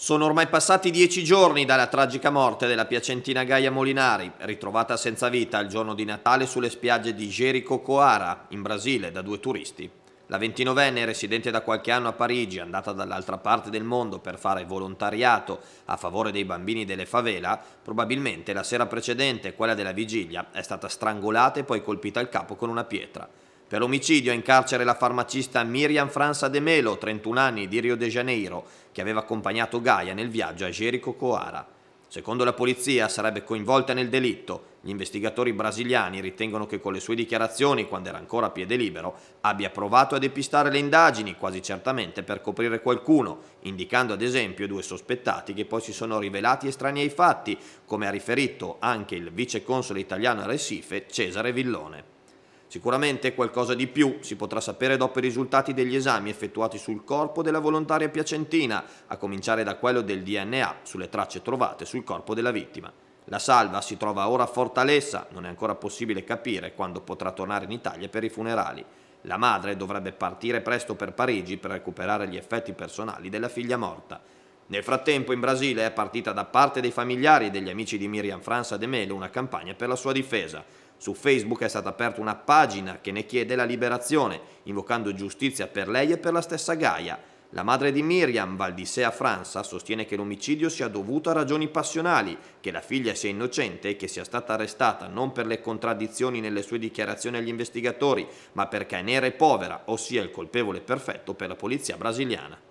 Sono ormai passati dieci giorni dalla tragica morte della piacentina Gaia Molinari, ritrovata senza vita il giorno di Natale sulle spiagge di Jerico Coara, in Brasile, da due turisti. La ventinovenne, residente da qualche anno a Parigi, andata dall'altra parte del mondo per fare volontariato a favore dei bambini delle favela, probabilmente la sera precedente, quella della vigilia, è stata strangolata e poi colpita al capo con una pietra. Per omicidio è in carcere la farmacista Miriam Franza De Melo, 31 anni, di Rio de Janeiro, che aveva accompagnato Gaia nel viaggio a Jerico Coara. Secondo la polizia sarebbe coinvolta nel delitto. Gli investigatori brasiliani ritengono che con le sue dichiarazioni, quando era ancora a piede libero, abbia provato a depistare le indagini, quasi certamente per coprire qualcuno, indicando ad esempio due sospettati che poi si sono rivelati estranei ai fatti, come ha riferito anche il vice console italiano a Recife, Cesare Villone. Sicuramente qualcosa di più si potrà sapere dopo i risultati degli esami effettuati sul corpo della volontaria piacentina, a cominciare da quello del DNA sulle tracce trovate sul corpo della vittima. La salva si trova ora a Fortaleza, non è ancora possibile capire quando potrà tornare in Italia per i funerali. La madre dovrebbe partire presto per Parigi per recuperare gli effetti personali della figlia morta. Nel frattempo in Brasile è partita da parte dei familiari e degli amici di Miriam França de Melo una campagna per la sua difesa. Su Facebook è stata aperta una pagina che ne chiede la liberazione, invocando giustizia per lei e per la stessa Gaia. La madre di Miriam, Valdisea França, sostiene che l'omicidio sia dovuto a ragioni passionali, che la figlia sia innocente e che sia stata arrestata non per le contraddizioni nelle sue dichiarazioni agli investigatori, ma perché è nera e povera, ossia il colpevole perfetto per la polizia brasiliana.